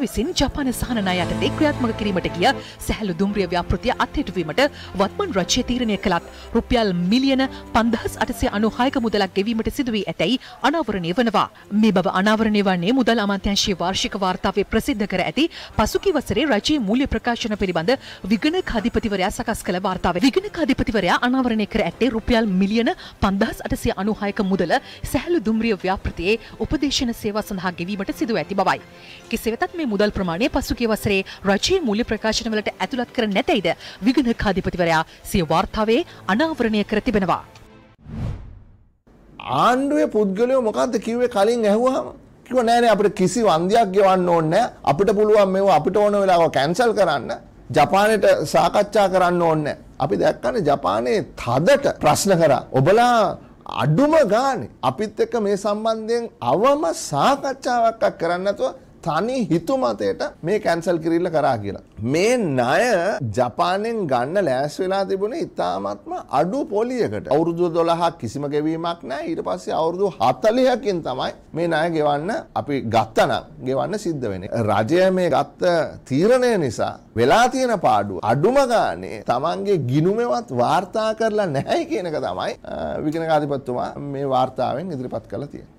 විසින් ජපාන සහනනා යටතේ ක්‍රියාත්මක කිරීමට ගිය සැහැල්ලු දුම්රිය ව්‍යාපෘතිය අත්හිටුවීමට වත්මන් රජය තීරණය කළත් රුපියල් මිලියන පන්දහස් අටසේ අනුහායක මුදලක් ගෙවීමට සිදුවී ඇතැයි අනාවරණය වනවා. මේ බව අනාවරණය වන්නේ මුදල් අමාත්‍යංශයේ වාර්ෂික වාර්තාවේ ප්‍රසිද්ධ කර ඇති පසුකි වසරේ රජයේ මූල්‍ය ප්‍රකාශන පිළිබඳ විගණක අධිපතිවරයා සකස් කළ වාර්තාවේ. විගණක අධිපතිවරයා අනාවරණය කර ඇත්තේ රුපියල් මිලියන පන්දහස් අටසේ අනුහායක මුදල සැහැල්ලු දුම්රිය ව්‍යාපෘතියේ උපදේශන සේවා සඳහා ගෙවීමට සිදුව ඇති බවයි. කෙසේ වෙතත් මේ මුදල් ප්‍රමාණය පසුගිය වසරේ රජයේ මූල්‍ය ප්‍රකාශනවලට ඇතුළත් කර නැතයිද විගණ කාධිපතිවරයා සිය වාර්තාවේ අනාවරණය කර තිබෙනවා. ආණ්ඩුවේ පුද්ගලයෝ මොකක්ද කිව්වේ කලින් ඇහුවාම කිව්වා නෑනේ අපිට කිසි වන්දියක් ගෙවන්න ඕනේ අපිට පුළුවන් මේවා අපිට ඕන වෙලාව කැන්සල් කරන්න ජපානයට සාකච්ඡා කරන්න ඕනේ අපි දැක්කනේ ජපානයේ තදට ප්‍රශ්න කරා ඔබලා අඩුම ගානේ අපිත් එක්ක මේ සම්බන්ධයෙන් අවම සාකච්ඡාවක් කරන්න නැතුව තනි හිතුමතයට මේ කැන්සල් කිරිල්ල කරා කියලා. මේ ණය ජපානයෙන් ගන්න ලෑස් වෙලා තිබුණේ ඉතාමත්ම අඩු පොලියකට. අවුරුදු 12ක් කිසිම ගෙවීමක් නැහැ. ඊට පස්සේ අවුරුදු 40කින් තමයි මේ ණය ගෙවන්න අපි ගත්තනම් ගෙවන්න සිද්ධ වෙන්නේ. රජය මේ ගත්ත තීරණය නිසා වෙලා තියෙන පාඩුව අඩුම ගානේ Tamange ගිනුමෙවත් වාර්තා කරලා නැහැ කියන එක තමයි විකිනකාධිපතිතුමා මේ වාර්තාවෙන් ඉදිරිපත් කළා තියෙන්නේ.